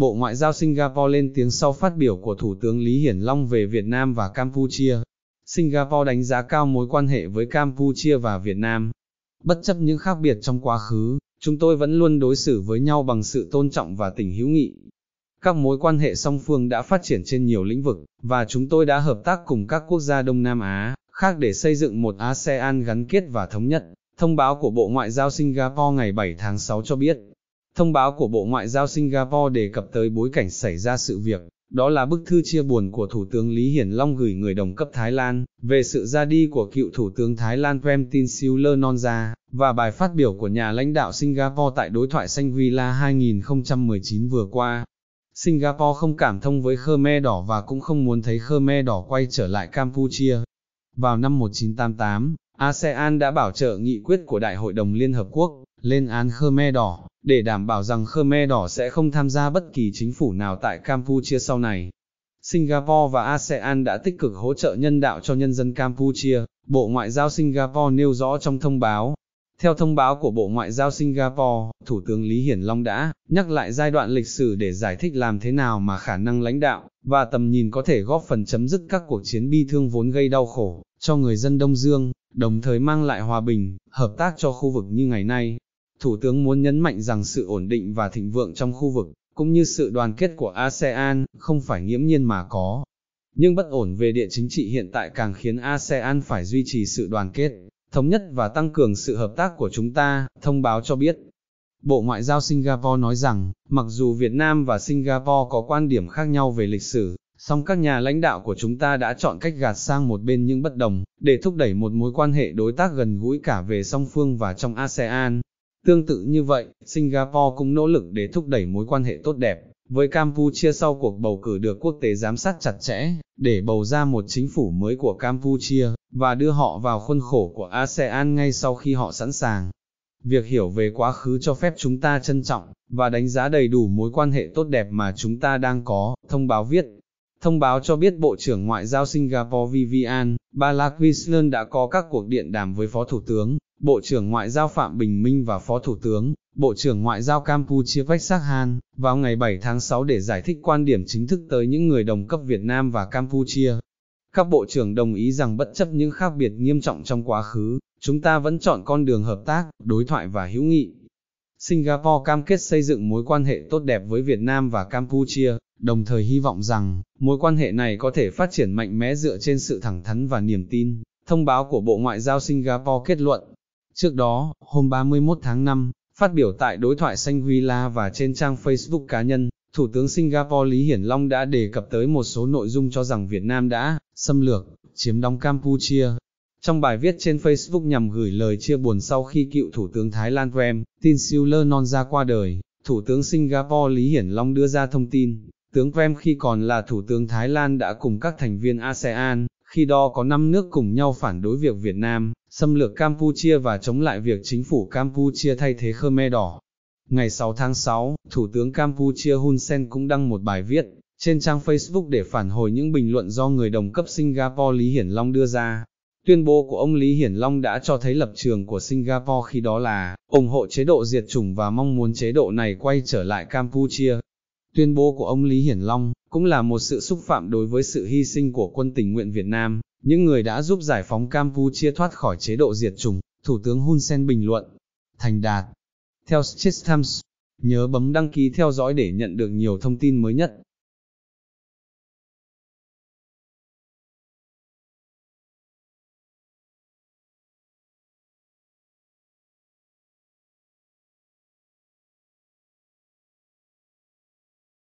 Bộ Ngoại giao Singapore lên tiếng sau phát biểu của Thủ tướng Lý Hiển Long về Việt Nam và Campuchia. Singapore đánh giá cao mối quan hệ với Campuchia và Việt Nam. Bất chấp những khác biệt trong quá khứ, chúng tôi vẫn luôn đối xử với nhau bằng sự tôn trọng và tình hữu nghị. Các mối quan hệ song phương đã phát triển trên nhiều lĩnh vực, và chúng tôi đã hợp tác cùng các quốc gia Đông Nam Á khác để xây dựng một ASEAN gắn kết và thống nhất. Thông báo của Bộ Ngoại giao Singapore ngày 7 tháng 6 cho biết, Thông báo của Bộ Ngoại giao Singapore đề cập tới bối cảnh xảy ra sự việc, đó là bức thư chia buồn của Thủ tướng Lý Hiển Long gửi người đồng cấp Thái Lan về sự ra đi của cựu Thủ tướng Thái Lan Premtin Silulanonja và bài phát biểu của nhà lãnh đạo Singapore tại đối thoại Xanh Villa 2019 vừa qua. Singapore không cảm thông với Khmer Đỏ và cũng không muốn thấy Khmer Đỏ quay trở lại Campuchia. Vào năm 1988, ASEAN đã bảo trợ nghị quyết của Đại hội đồng Liên Hợp Quốc lên án Khmer Đỏ để đảm bảo rằng Khmer Đỏ sẽ không tham gia bất kỳ chính phủ nào tại Campuchia sau này. Singapore và ASEAN đã tích cực hỗ trợ nhân đạo cho nhân dân Campuchia, Bộ Ngoại giao Singapore nêu rõ trong thông báo. Theo thông báo của Bộ Ngoại giao Singapore, Thủ tướng Lý Hiển Long đã nhắc lại giai đoạn lịch sử để giải thích làm thế nào mà khả năng lãnh đạo và tầm nhìn có thể góp phần chấm dứt các cuộc chiến bi thương vốn gây đau khổ cho người dân Đông Dương, đồng thời mang lại hòa bình, hợp tác cho khu vực như ngày nay. Thủ tướng muốn nhấn mạnh rằng sự ổn định và thịnh vượng trong khu vực, cũng như sự đoàn kết của ASEAN, không phải nghiễm nhiên mà có. Nhưng bất ổn về địa chính trị hiện tại càng khiến ASEAN phải duy trì sự đoàn kết, thống nhất và tăng cường sự hợp tác của chúng ta, thông báo cho biết. Bộ Ngoại giao Singapore nói rằng, mặc dù Việt Nam và Singapore có quan điểm khác nhau về lịch sử, song các nhà lãnh đạo của chúng ta đã chọn cách gạt sang một bên những bất đồng, để thúc đẩy một mối quan hệ đối tác gần gũi cả về song phương và trong ASEAN. Tương tự như vậy, Singapore cũng nỗ lực để thúc đẩy mối quan hệ tốt đẹp với Campuchia sau cuộc bầu cử được quốc tế giám sát chặt chẽ, để bầu ra một chính phủ mới của Campuchia, và đưa họ vào khuôn khổ của ASEAN ngay sau khi họ sẵn sàng. Việc hiểu về quá khứ cho phép chúng ta trân trọng, và đánh giá đầy đủ mối quan hệ tốt đẹp mà chúng ta đang có, thông báo viết. Thông báo cho biết Bộ trưởng Ngoại giao Singapore Vivian Balakrishnan đã có các cuộc điện đàm với Phó Thủ tướng Bộ trưởng Ngoại giao Phạm Bình Minh và Phó Thủ tướng, Bộ trưởng Ngoại giao Campuchia Vách Sắc Han, vào ngày 7 tháng 6 để giải thích quan điểm chính thức tới những người đồng cấp Việt Nam và Campuchia. Các bộ trưởng đồng ý rằng bất chấp những khác biệt nghiêm trọng trong quá khứ, chúng ta vẫn chọn con đường hợp tác, đối thoại và hữu nghị. Singapore cam kết xây dựng mối quan hệ tốt đẹp với Việt Nam và Campuchia, đồng thời hy vọng rằng mối quan hệ này có thể phát triển mạnh mẽ dựa trên sự thẳng thắn và niềm tin. Thông báo của Bộ Ngoại giao Singapore kết luận, Trước đó, hôm 31 tháng 5, phát biểu tại đối thoại xanh Villa và trên trang Facebook cá nhân, Thủ tướng Singapore Lý Hiển Long đã đề cập tới một số nội dung cho rằng Việt Nam đã xâm lược, chiếm đóng Campuchia. Trong bài viết trên Facebook nhằm gửi lời chia buồn sau khi cựu Thủ tướng Thái Lan Prem Tin Siuler Non ra qua đời, Thủ tướng Singapore Lý Hiển Long đưa ra thông tin, tướng Prem khi còn là Thủ tướng Thái Lan đã cùng các thành viên ASEAN khi đó có năm nước cùng nhau phản đối việc Việt Nam, xâm lược Campuchia và chống lại việc chính phủ Campuchia thay thế Khmer Đỏ. Ngày 6 tháng 6, Thủ tướng Campuchia Hun Sen cũng đăng một bài viết trên trang Facebook để phản hồi những bình luận do người đồng cấp Singapore Lý Hiển Long đưa ra. Tuyên bố của ông Lý Hiển Long đã cho thấy lập trường của Singapore khi đó là ủng hộ chế độ diệt chủng và mong muốn chế độ này quay trở lại Campuchia. Tuyên bố của ông Lý Hiển Long cũng là một sự xúc phạm đối với sự hy sinh của quân tình nguyện Việt Nam, những người đã giúp giải phóng Campuchia thoát khỏi chế độ diệt chủng, Thủ tướng Hun Sen bình luận. Thành đạt. Theo Times, nhớ bấm đăng ký theo dõi để nhận được nhiều thông tin mới nhất.